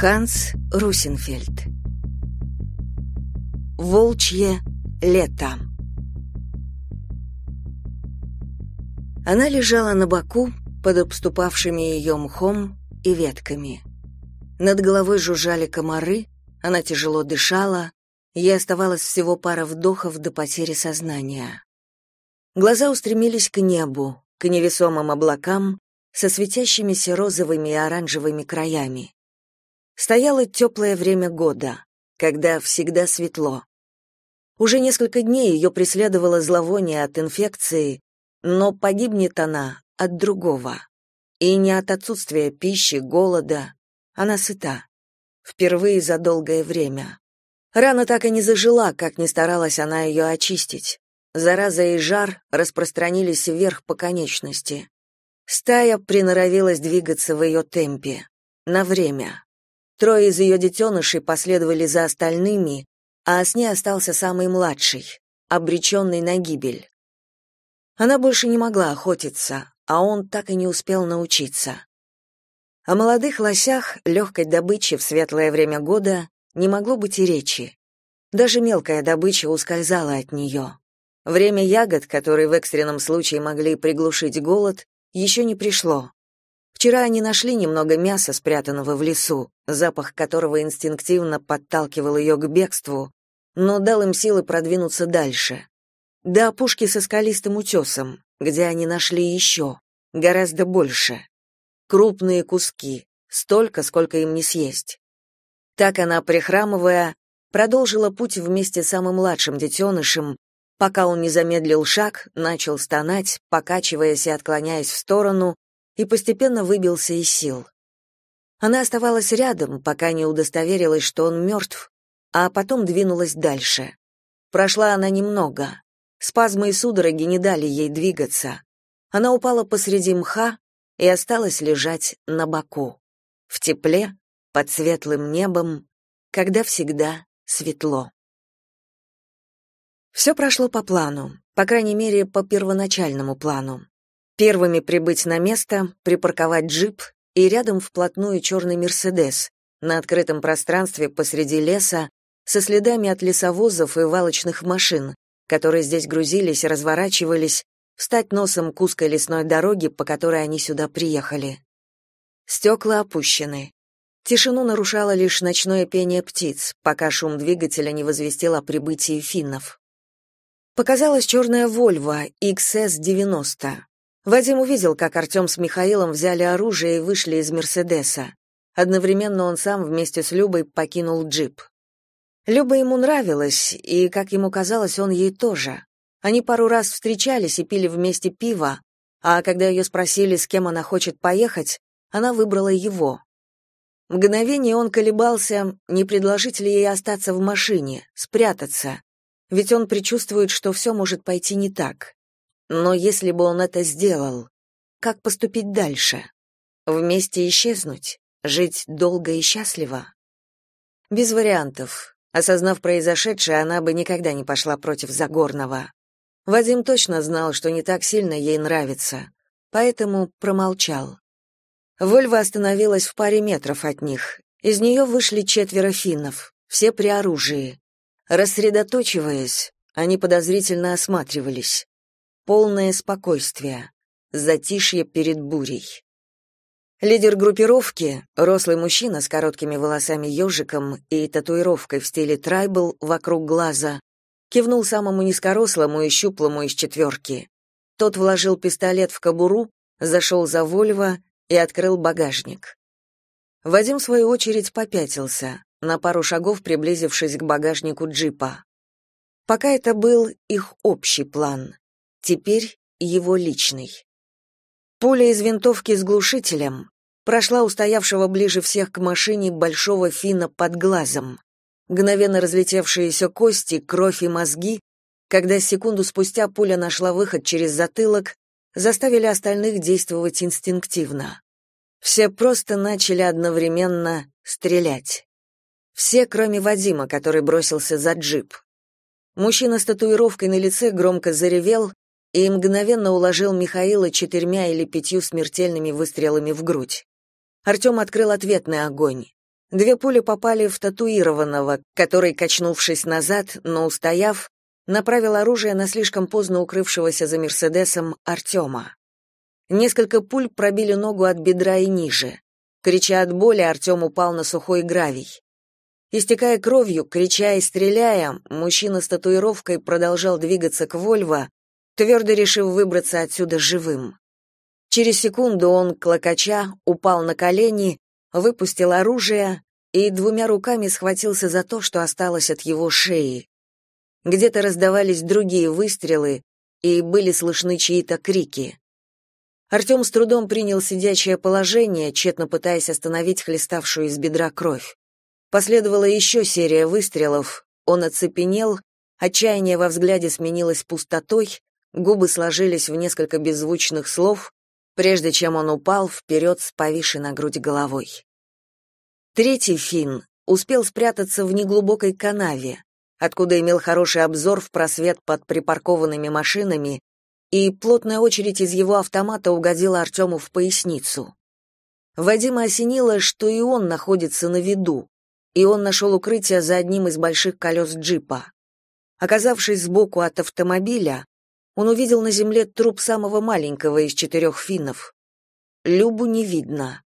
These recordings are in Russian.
Ханс Русенфельд. Волчье лето. Она лежала на боку под обступавшими ее мхом и ветками. Над головой жужжали комары, она тяжело дышала, ей оставалось всего пара вдохов до потери сознания. Глаза устремились к небу, к невесомым облакам со светящимися розовыми и оранжевыми краями. Стояло теплое время года, когда всегда светло. Уже несколько дней ее преследовало зловоние от инфекции, но погибнет она от другого. И не от отсутствия пищи, голода. Она сыта. Впервые за долгое время. Рана так и не зажила, как не старалась она ее очистить. Зараза и жар распространились вверх по конечности. Стая приноровилась двигаться в ее темпе. На время. Трое из ее детенышей последовали за остальными, а с ней остался самый младший, обреченный на гибель. Она больше не могла охотиться, а он так и не успел научиться. О молодых лосях, легкой добыче в светлое время года, не могло быть и речи. Даже мелкая добыча ускользала от нее. Время ягод, которые в экстренном случае могли приглушить голод, еще не пришло. Вчера они нашли немного мяса, спрятанного в лесу, запах которого инстинктивно подталкивал ее к бегству, но дал им силы продвинуться дальше. До опушки со скалистым утесом, где они нашли еще, гораздо больше. Крупные куски, столько, сколько им не съесть. Так она, прихрамывая, продолжила путь вместе с самым младшим детенышем, пока он не замедлил шаг, начал стонать, покачиваясь и отклоняясь в сторону, и постепенно выбился из сил. Она оставалась рядом, пока не удостоверилась, что он мертв, а потом двинулась дальше. Прошла она немного. Спазмы и судороги не дали ей двигаться. Она упала посреди мха и осталась лежать на боку. В тепле, под светлым небом, когда всегда светло. Все прошло по плану, по крайней мере, по первоначальному плану. Первыми прибыть на место, припарковать джип и рядом вплотную черный «Мерседес» на открытом пространстве посреди леса со следами от лесовозов и валочных машин, которые здесь грузились, разворачивались, встать носом к узкой лесной дороге, по которой они сюда приехали. Стекла опущены. Тишину нарушало лишь ночное пение птиц, пока шум двигателя не возвестил о прибытии финнов. Показалась черная «Вольво» XS-90. Вадим увидел, как Артем с Михаилом взяли оружие и вышли из «Мерседеса». Одновременно он сам вместе с Любой покинул джип. Люба ему нравилась, и, как ему казалось, он ей тоже. Они пару раз встречались и пили вместе пиво, а когда ее спросили, с кем она хочет поехать, она выбрала его. Мгновение он колебался, не предложить ли ей остаться в машине, спрятаться, ведь он предчувствует, что все может пойти не так. Но если бы он это сделал, как поступить дальше? Вместе исчезнуть? Жить долго и счастливо? Без вариантов. Осознав произошедшее, она бы никогда не пошла против Загорного. Вадим точно знал, что не так сильно ей нравится, поэтому промолчал. Вольва остановилась в паре метров от них. Из нее вышли четверо финнов, все при оружии. Рассредоточиваясь, они подозрительно осматривались полное спокойствие, затишье перед бурей. Лидер группировки, рослый мужчина с короткими волосами ежиком и татуировкой в стиле трайбл вокруг глаза, кивнул самому низкорослому и щуплому из четверки. Тот вложил пистолет в кобуру, зашел за Вольво и открыл багажник. Вадим, в свою очередь, попятился, на пару шагов приблизившись к багажнику джипа. Пока это был их общий план теперь его личный. Пуля из винтовки с глушителем прошла у стоявшего ближе всех к машине большого фина под глазом. Мгновенно разлетевшиеся кости, кровь и мозги, когда секунду спустя пуля нашла выход через затылок, заставили остальных действовать инстинктивно. Все просто начали одновременно стрелять. Все, кроме Вадима, который бросился за джип. Мужчина с татуировкой на лице громко заревел, и мгновенно уложил Михаила четырьмя или пятью смертельными выстрелами в грудь. Артем открыл ответный огонь. Две пули попали в татуированного, который, качнувшись назад, но устояв, направил оружие на слишком поздно укрывшегося за Мерседесом Артема. Несколько пуль пробили ногу от бедра и ниже. Крича от боли, Артем упал на сухой гравий. Истекая кровью, крича и стреляя, мужчина с татуировкой продолжал двигаться к Вольво, твердо решив выбраться отсюда живым. Через секунду он, клокоча, упал на колени, выпустил оружие и двумя руками схватился за то, что осталось от его шеи. Где-то раздавались другие выстрелы, и были слышны чьи-то крики. Артем с трудом принял сидячее положение, тщетно пытаясь остановить хлеставшую из бедра кровь. Последовала еще серия выстрелов, он оцепенел, отчаяние во взгляде сменилось пустотой, Губы сложились в несколько беззвучных слов, прежде чем он упал вперед с повисшей на грудь головой. Третий фин успел спрятаться в неглубокой канаве, откуда имел хороший обзор в просвет под припаркованными машинами, и плотная очередь из его автомата угодила Артему в поясницу. Вадима осенило, что и он находится на виду, и он нашел укрытие за одним из больших колес джипа. Оказавшись сбоку от автомобиля, он увидел на земле труп самого маленького из четырех финнов. Любу не видно.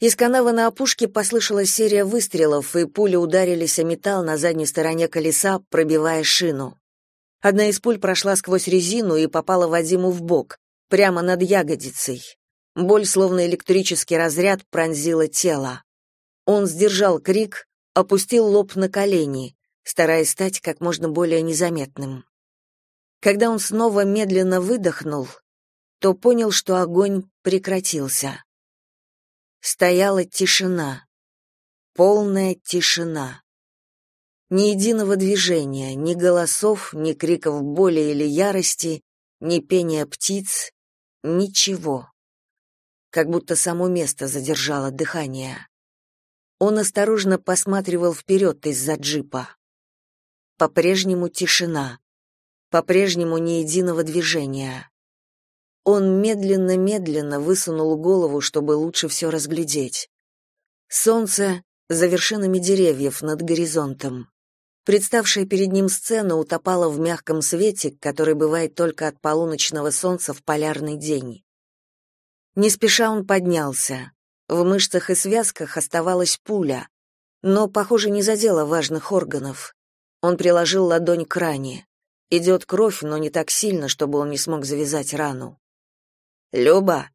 Из канавы на опушке послышалась серия выстрелов, и пули ударились о металл на задней стороне колеса, пробивая шину. Одна из пуль прошла сквозь резину и попала Вадиму в бок, прямо над ягодицей. Боль, словно электрический разряд, пронзила тело. Он сдержал крик, опустил лоб на колени, стараясь стать как можно более незаметным. Когда он снова медленно выдохнул, то понял, что огонь прекратился. Стояла тишина. Полная тишина. Ни единого движения, ни голосов, ни криков боли или ярости, ни пения птиц, ничего. Как будто само место задержало дыхание. Он осторожно посматривал вперед из-за джипа. По-прежнему тишина по-прежнему ни единого движения. Он медленно-медленно высунул голову, чтобы лучше все разглядеть. Солнце за вершинами деревьев над горизонтом. Представшая перед ним сцена утопала в мягком свете, который бывает только от полуночного солнца в полярный день. Не спеша он поднялся. В мышцах и связках оставалась пуля, но, похоже, не задела важных органов. Он приложил ладонь к ране. Идет кровь, но не так сильно, чтобы он не смог завязать рану. «Люба!»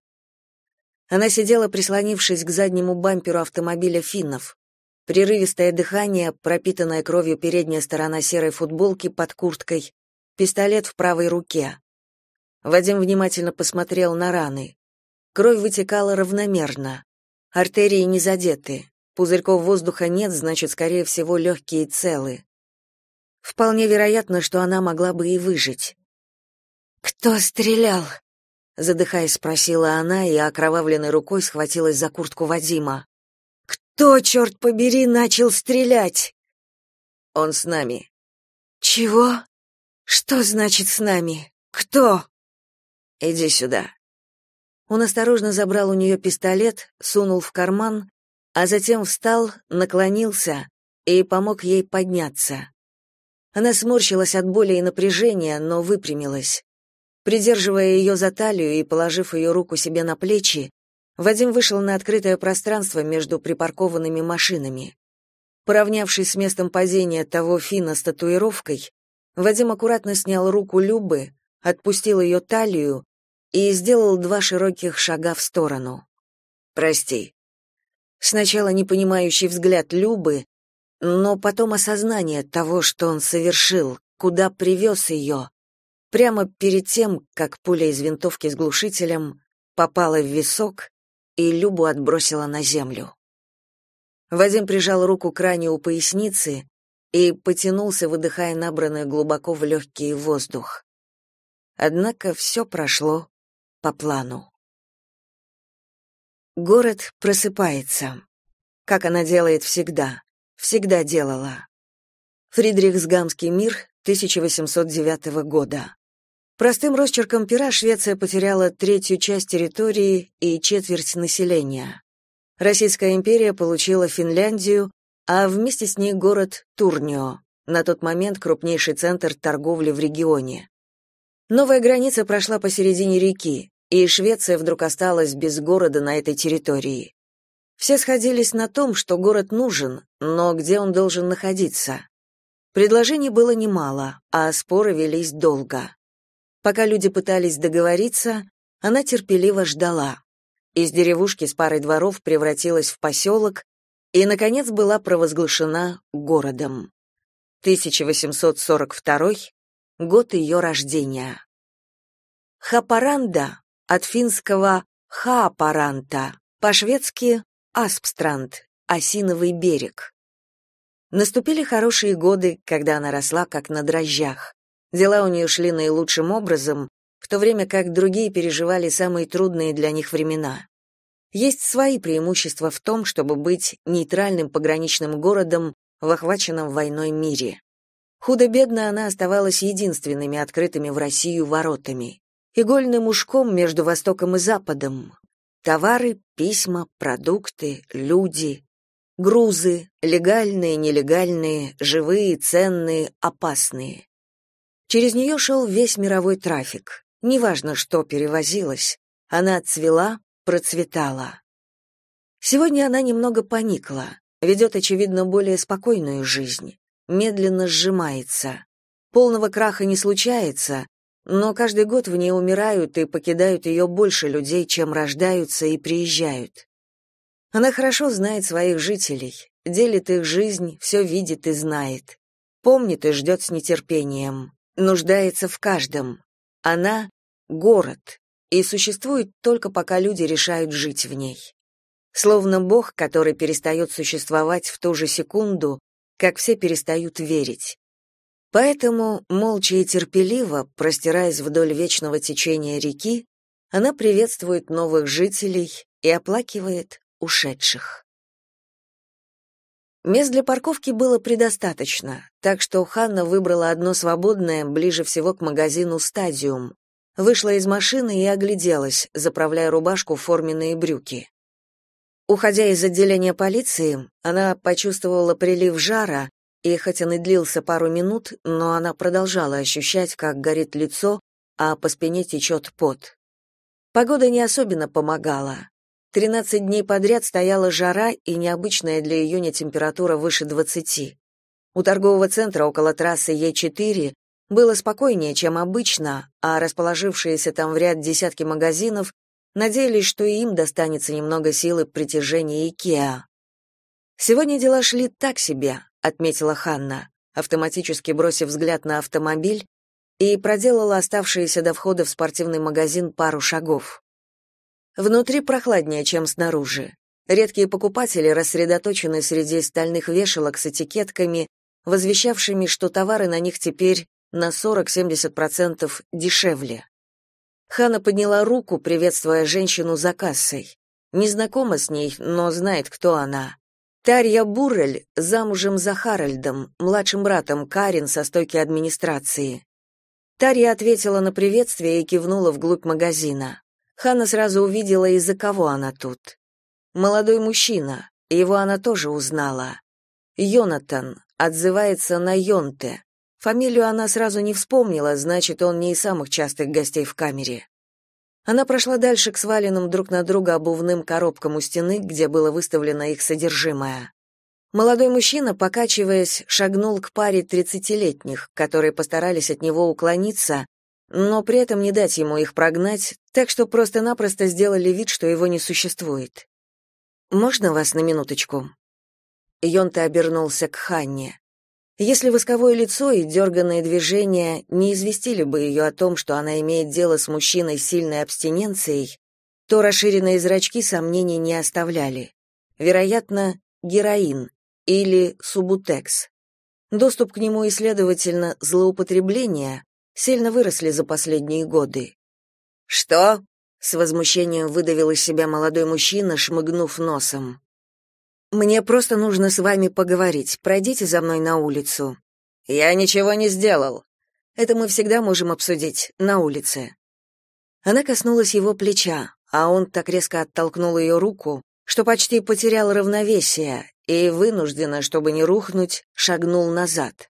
Она сидела, прислонившись к заднему бамперу автомобиля финнов. Прерывистое дыхание, пропитанная кровью передняя сторона серой футболки под курткой, пистолет в правой руке. Вадим внимательно посмотрел на раны. Кровь вытекала равномерно. Артерии не задеты. Пузырьков воздуха нет, значит, скорее всего, легкие целые. Вполне вероятно, что она могла бы и выжить. «Кто стрелял?» — задыхаясь, спросила она и окровавленной рукой схватилась за куртку Вадима. «Кто, черт побери, начал стрелять?» «Он с нами». «Чего? Что значит «с нами»? Кто?» «Иди сюда». Он осторожно забрал у нее пистолет, сунул в карман, а затем встал, наклонился и помог ей подняться. Она сморщилась от боли и напряжения, но выпрямилась. Придерживая ее за талию и положив ее руку себе на плечи, Вадим вышел на открытое пространство между припаркованными машинами. Поравнявшись с местом падения того Фина с татуировкой, Вадим аккуратно снял руку Любы, отпустил ее талию и сделал два широких шага в сторону. «Прости». Сначала непонимающий взгляд Любы, но потом осознание того, что он совершил, куда привез ее, прямо перед тем, как пуля из винтовки с глушителем попала в висок и Любу отбросила на землю. Вадим прижал руку к ране у поясницы и потянулся, выдыхая набранный глубоко в легкий воздух. Однако все прошло по плану. Город просыпается, как она делает всегда. Всегда делала. Фридрихсгамский мир 1809 года. Простым росчерком пера Швеция потеряла третью часть территории и четверть населения. Российская империя получила Финляндию, а вместе с ней город Турнио, на тот момент крупнейший центр торговли в регионе. Новая граница прошла посередине реки, и Швеция вдруг осталась без города на этой территории. Все сходились на том, что город нужен, но где он должен находиться? Предложений было немало, а споры велись долго. Пока люди пытались договориться, она терпеливо ждала. Из деревушки с парой дворов превратилась в поселок и, наконец, была провозглашена городом. 1842 год ее рождения. Хапаранда от финского «хаапаранта», по-шведски Аспстранд, Осиновый берег. Наступили хорошие годы, когда она росла как на дрожжах. Дела у нее шли наилучшим образом, в то время как другие переживали самые трудные для них времена. Есть свои преимущества в том, чтобы быть нейтральным пограничным городом в охваченном войной мире. Худо-бедно она оставалась единственными открытыми в Россию воротами. Игольным ушком между Востоком и Западом, Товары, письма, продукты, люди, грузы, легальные, нелегальные, живые, ценные, опасные. Через нее шел весь мировой трафик. Неважно, что перевозилось, она цвела, процветала. Сегодня она немного поникла, ведет, очевидно, более спокойную жизнь, медленно сжимается. Полного краха не случается, но каждый год в ней умирают и покидают ее больше людей, чем рождаются и приезжают. Она хорошо знает своих жителей, делит их жизнь, все видит и знает. Помнит и ждет с нетерпением, нуждается в каждом. Она — город, и существует только пока люди решают жить в ней. Словно Бог, который перестает существовать в ту же секунду, как все перестают верить. Поэтому, молча и терпеливо, простираясь вдоль вечного течения реки, она приветствует новых жителей и оплакивает ушедших. Мест для парковки было предостаточно, так что Ханна выбрала одно свободное ближе всего к магазину «Стадиум». Вышла из машины и огляделась, заправляя рубашку в форменные брюки. Уходя из отделения полиции, она почувствовала прилив жара, и хоть он и длился пару минут, но она продолжала ощущать, как горит лицо, а по спине течет пот. Погода не особенно помогала. Тринадцать дней подряд стояла жара и необычная для июня температура выше двадцати. У торгового центра около трассы Е4 было спокойнее, чем обычно, а расположившиеся там в ряд десятки магазинов надеялись, что и им достанется немного силы притяжения Икеа. Сегодня дела шли так себе, отметила Ханна, автоматически бросив взгляд на автомобиль и проделала оставшиеся до входа в спортивный магазин пару шагов. Внутри прохладнее, чем снаружи. Редкие покупатели рассредоточены среди стальных вешалок с этикетками, возвещавшими, что товары на них теперь на 40-70% дешевле. Ханна подняла руку, приветствуя женщину за кассой. Не знакома с ней, но знает, кто она. Тарья Бурель замужем за Харальдом, младшим братом Карин со стойки администрации. Тарья ответила на приветствие и кивнула вглубь магазина. Ханна сразу увидела, из-за кого она тут. Молодой мужчина, его она тоже узнала. Йонатан, отзывается на Йонте. Фамилию она сразу не вспомнила, значит, он не из самых частых гостей в камере. Она прошла дальше к сваленным друг на друга обувным коробкам у стены, где было выставлено их содержимое. Молодой мужчина, покачиваясь, шагнул к паре тридцатилетних, которые постарались от него уклониться, но при этом не дать ему их прогнать, так что просто-напросто сделали вид, что его не существует. «Можно вас на минуточку?» Йонта обернулся к Ханне. Если восковое лицо и дерганные движения не известили бы ее о том, что она имеет дело с мужчиной с сильной абстиненцией, то расширенные зрачки сомнений не оставляли. Вероятно, героин или субутекс. Доступ к нему и, следовательно, злоупотребления сильно выросли за последние годы. «Что?» — с возмущением выдавил из себя молодой мужчина, шмыгнув носом. Мне просто нужно с вами поговорить. Пройдите за мной на улицу. Я ничего не сделал. Это мы всегда можем обсудить на улице. Она коснулась его плеча, а он так резко оттолкнул ее руку, что почти потерял равновесие и вынужденно, чтобы не рухнуть, шагнул назад.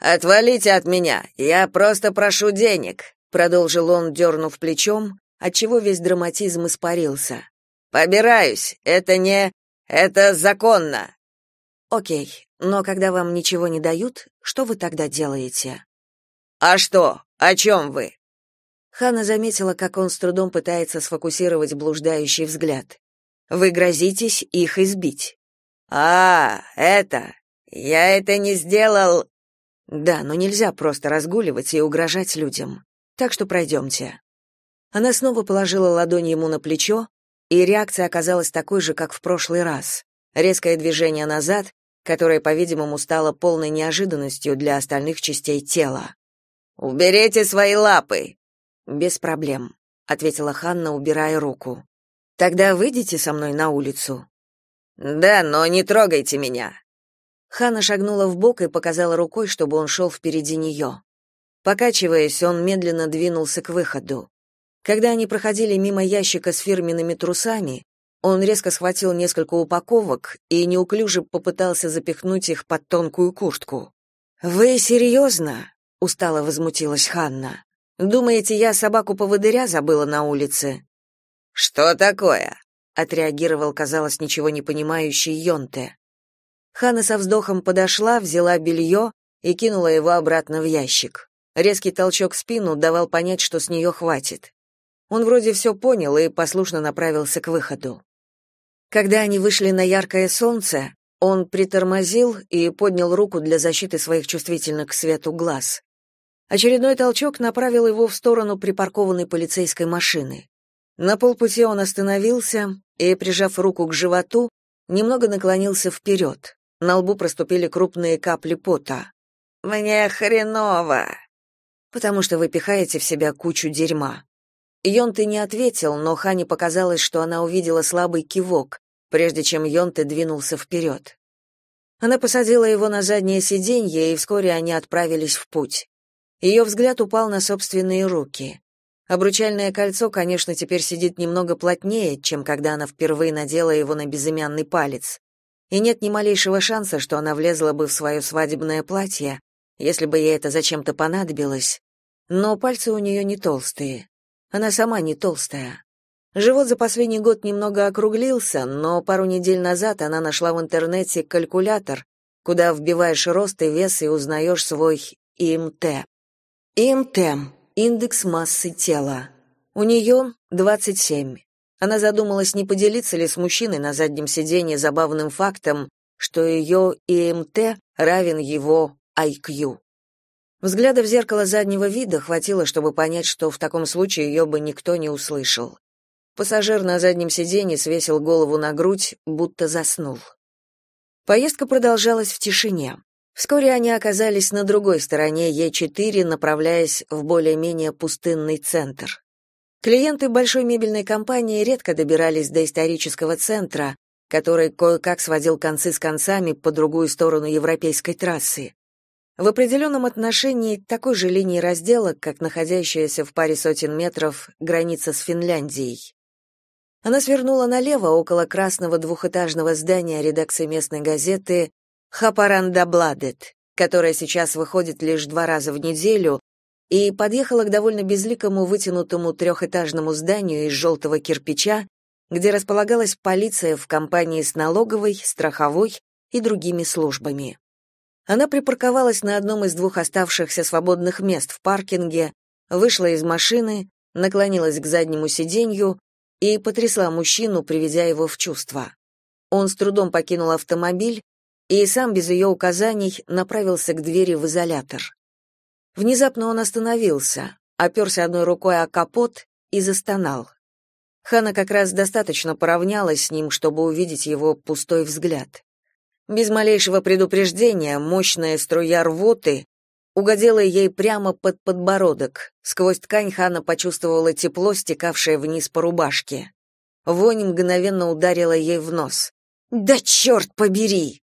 Отвалите от меня. Я просто прошу денег, продолжил он, дернув плечом, отчего весь драматизм испарился. Побираюсь. Это не это законно. О'кей. Но когда вам ничего не дают, что вы тогда делаете? А что? О чем вы? Хана заметила, как он с трудом пытается сфокусировать блуждающий взгляд. Вы грозитесь их избить. А, это. Я это не сделал. Да, но нельзя просто разгуливать и угрожать людям. Так что пройдемте». Она снова положила ладонь ему на плечо, и реакция оказалась такой же, как в прошлый раз. Резкое движение назад, которое, по-видимому, стало полной неожиданностью для остальных частей тела. «Уберите свои лапы!» «Без проблем», — ответила Ханна, убирая руку. «Тогда выйдите со мной на улицу». «Да, но не трогайте меня». Ханна шагнула в бок и показала рукой, чтобы он шел впереди нее. Покачиваясь, он медленно двинулся к выходу. Когда они проходили мимо ящика с фирменными трусами, он резко схватил несколько упаковок и неуклюже попытался запихнуть их под тонкую куртку. «Вы серьезно?» — устало возмутилась Ханна. «Думаете, я собаку-поводыря забыла на улице?» «Что такое?» — отреагировал, казалось, ничего не понимающий Йонте. Ханна со вздохом подошла, взяла белье и кинула его обратно в ящик. Резкий толчок в спину давал понять, что с нее хватит. Он вроде все понял и послушно направился к выходу. Когда они вышли на яркое солнце, он притормозил и поднял руку для защиты своих чувствительных к свету глаз. Очередной толчок направил его в сторону припаркованной полицейской машины. На полпути он остановился и, прижав руку к животу, немного наклонился вперед. На лбу проступили крупные капли пота. «Мне хреново!» «Потому что вы пихаете в себя кучу дерьма», Йонты не ответил, но Хане показалось, что она увидела слабый кивок, прежде чем Йонты двинулся вперед. Она посадила его на заднее сиденье, и вскоре они отправились в путь. Ее взгляд упал на собственные руки. Обручальное кольцо, конечно, теперь сидит немного плотнее, чем когда она впервые надела его на безымянный палец. И нет ни малейшего шанса, что она влезла бы в свое свадебное платье, если бы ей это зачем-то понадобилось. Но пальцы у нее не толстые. Она сама не толстая. Живот за последний год немного округлился, но пару недель назад она нашла в интернете калькулятор, куда вбиваешь рост и вес и узнаешь свой ИМТ. ИМТ – индекс массы тела. У нее 27. Она задумалась, не поделиться ли с мужчиной на заднем сиденье забавным фактом, что ее ИМТ равен его IQ. Взгляда в зеркало заднего вида хватило, чтобы понять, что в таком случае ее бы никто не услышал. Пассажир на заднем сиденье свесил голову на грудь, будто заснул. Поездка продолжалась в тишине. Вскоре они оказались на другой стороне Е4, направляясь в более-менее пустынный центр. Клиенты большой мебельной компании редко добирались до исторического центра, который кое-как сводил концы с концами по другую сторону европейской трассы. В определенном отношении такой же линии раздела, как находящаяся в паре сотен метров граница с Финляндией. Она свернула налево около красного двухэтажного здания редакции местной газеты «Хапарандабладет», которая сейчас выходит лишь два раза в неделю, и подъехала к довольно безликому вытянутому трехэтажному зданию из желтого кирпича, где располагалась полиция в компании с налоговой, страховой и другими службами. Она припарковалась на одном из двух оставшихся свободных мест в паркинге, вышла из машины, наклонилась к заднему сиденью и потрясла мужчину, приведя его в чувство. Он с трудом покинул автомобиль и сам без ее указаний направился к двери в изолятор. Внезапно он остановился, оперся одной рукой о капот и застонал. Хана как раз достаточно поравнялась с ним, чтобы увидеть его пустой взгляд. Без малейшего предупреждения мощная струя рвоты угодила ей прямо под подбородок. Сквозь ткань Хана почувствовала тепло, стекавшее вниз по рубашке. Вонь мгновенно ударила ей в нос. «Да черт побери!»